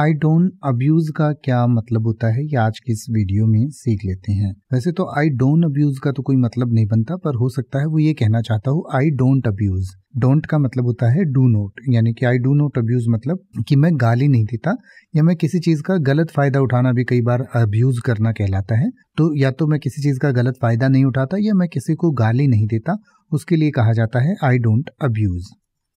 I don't abuse का क्या मतलब होता है ये आज की इस वीडियो में सीख लेते हैं वैसे तो आई डोंट अब्यूज का तो कोई मतलब नहीं बनता पर हो सकता है वो ये कहना चाहता हूँ आई डोंट अब्यूज डोंट का मतलब होता है डू नोट यानी कि आई डू नोट अब्यूज मतलब कि मैं गाली नहीं देता या मैं किसी चीज़ का गलत फ़ायदा उठाना भी कई बार अब्यूज़ करना कहलाता है तो या तो मैं किसी चीज़ का गलत फ़ायदा नहीं उठाता या मैं किसी को गाली नहीं देता उसके लिए कहा जाता है आई डोंट अब्यूज़